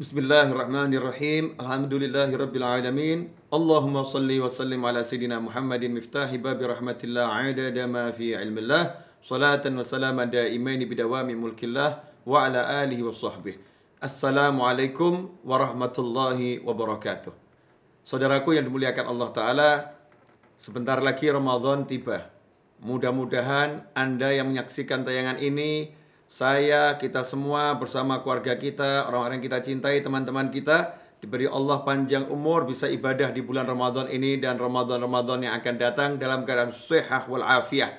Bismillahirrahmanirrahim. Alhamdulillahirrabbilalamin. Allahumma salli wa sallim ala Sayyidina Muhammadin miftahi babi rahmatillah adada ma fi ilmillah. Salatan wa salaman daimaini bidawami mulkillah wa ala alihi wa sahbih. Assalamualaikum warahmatullahi wabarakatuh. Saudaraku yang dimuliakan Allah Ta'ala, sebentar lagi Ramadan tiba. Mudah-mudahan Anda yang menyaksikan tayangan ini saya, kita semua bersama keluarga kita, orang-orang yang kita cintai, teman-teman kita diberi Allah panjang umur bisa ibadah di bulan Ramadan ini dan Ramadan-Ramadan yang akan datang dalam keadaan sehat wal afiah.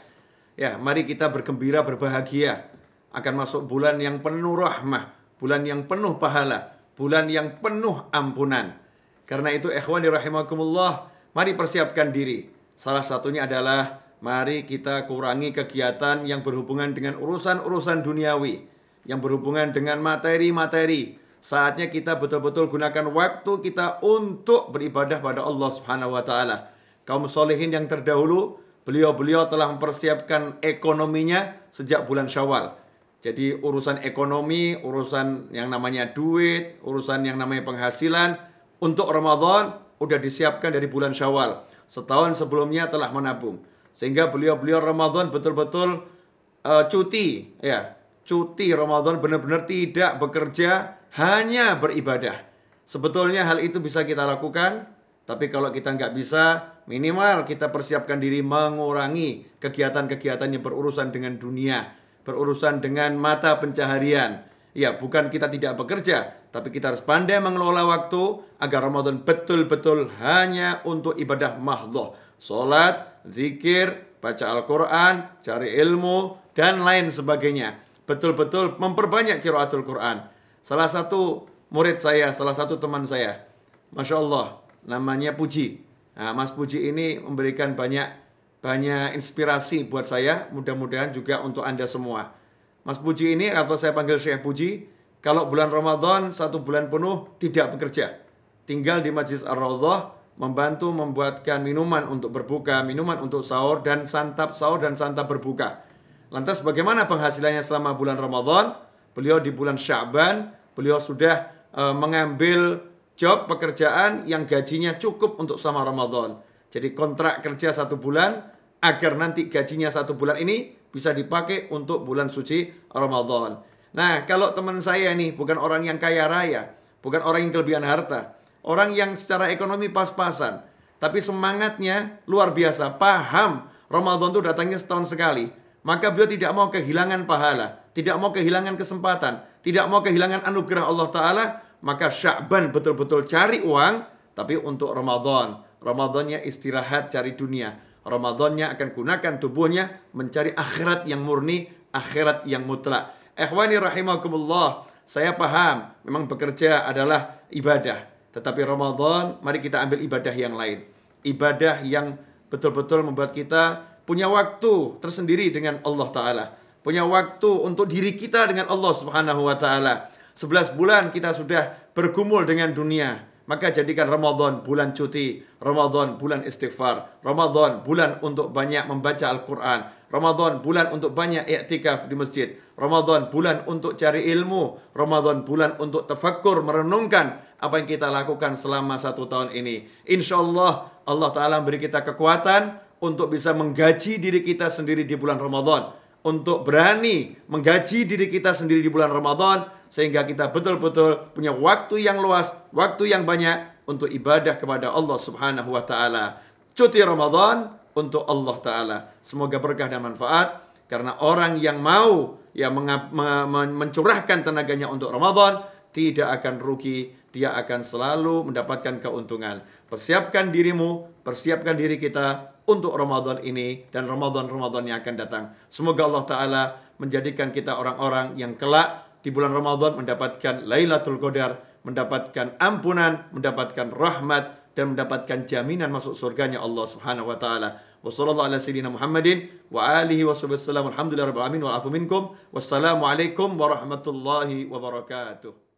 Ya, mari kita bergembira, berbahagia akan masuk bulan yang penuh rahmah, bulan yang penuh pahala, bulan yang penuh ampunan. Karena itu ikhwan rahimakumullah, mari persiapkan diri. Salah satunya adalah Mari kita kurangi kegiatan yang berhubungan dengan urusan-urusan duniawi, yang berhubungan dengan materi-materi. Saatnya kita betul-betul gunakan waktu kita untuk beribadah pada Allah Subhanahu wa taala. Kaum solehin yang terdahulu, beliau-beliau telah mempersiapkan ekonominya sejak bulan Syawal. Jadi urusan ekonomi, urusan yang namanya duit, urusan yang namanya penghasilan untuk Ramadan udah disiapkan dari bulan Syawal. Setahun sebelumnya telah menabung. Sehingga beliau-beliau Ramadan betul-betul uh, cuti, ya. Cuti Ramadan benar-benar tidak bekerja, hanya beribadah. Sebetulnya hal itu bisa kita lakukan, tapi kalau kita nggak bisa, minimal kita persiapkan diri mengurangi kegiatan-kegiatan yang berurusan dengan dunia, berurusan dengan mata pencaharian. Ya, bukan kita tidak bekerja, tapi kita harus pandai mengelola waktu agar Ramadan betul-betul hanya untuk ibadah mahdoh. Salat, zikir, baca Al-Quran, cari ilmu, dan lain sebagainya. Betul-betul memperbanyak kiraatul Quran. Salah satu murid saya, salah satu teman saya, Masya Allah, namanya Puji. Nah, Mas Puji ini memberikan banyak banyak inspirasi buat saya, mudah-mudahan juga untuk Anda semua. Mas Puji ini atau saya panggil Syekh Puji, kalau bulan Ramadan satu bulan penuh tidak bekerja. Tinggal di Majlis ar rawdoh membantu membuatkan minuman untuk berbuka, minuman untuk sahur dan santap sahur dan santap berbuka. Lantas bagaimana penghasilannya selama bulan Ramadan? Beliau di bulan Syaban, beliau sudah e, mengambil job pekerjaan yang gajinya cukup untuk selama Ramadan. Jadi kontrak kerja satu bulan agar nanti gajinya satu bulan ini bisa dipakai untuk bulan suci Ramadan. Nah, kalau teman saya nih bukan orang yang kaya raya, bukan orang yang kelebihan harta, Orang yang secara ekonomi pas-pasan. Tapi semangatnya luar biasa. Paham Ramadan itu datangnya setahun sekali. Maka beliau tidak mau kehilangan pahala. Tidak mau kehilangan kesempatan. Tidak mau kehilangan anugerah Allah Ta'ala. Maka Syakban betul-betul cari uang. Tapi untuk Ramadan. Ramadannya istirahat cari dunia. Ramadannya akan gunakan tubuhnya mencari akhirat yang murni, akhirat yang mutlak. Ikhwani rahimakumullah, saya paham memang bekerja adalah ibadah. Tetapi Ramadan, mari kita ambil ibadah yang lain. Ibadah yang betul-betul membuat kita punya waktu tersendiri dengan Allah Ta'ala. Punya waktu untuk diri kita dengan Allah Subhanahu wa Ta'ala. 11 bulan kita sudah bergumul dengan dunia. Maka jadikan Ramadan bulan cuti, Ramadan bulan istighfar, Ramadan bulan untuk banyak membaca Al-Quran, Ramadan bulan untuk banyak iktikaf di masjid. Ramadan bulan untuk cari ilmu. Ramadan bulan untuk tafakkur, merenungkan apa yang kita lakukan selama satu tahun ini. Insya Allah Allah Ta'ala beri kita kekuatan untuk bisa menggaji diri kita sendiri di bulan Ramadan. Untuk berani menggaji diri kita sendiri di bulan Ramadan. Sehingga kita betul-betul punya waktu yang luas, waktu yang banyak untuk ibadah kepada Allah Subhanahu wa taala. Cuti Ramadan untuk Allah Ta'ala. Semoga berkah dan manfaat. Karena orang yang mau ya mencurahkan tenaganya untuk Ramadan tidak akan rugi, dia akan selalu mendapatkan keuntungan. Persiapkan dirimu, persiapkan diri kita untuk Ramadan ini dan Ramadan-Ramadan yang akan datang. Semoga Allah Ta'ala menjadikan kita orang-orang yang kelak di bulan Ramadan mendapatkan Lailatul Qadar, mendapatkan ampunan, mendapatkan rahmat, dan mendapatkan jaminan masuk surganya Allah Subhanahu wa taala. Wassalamualaikum warahmatullahi wabarakatuh.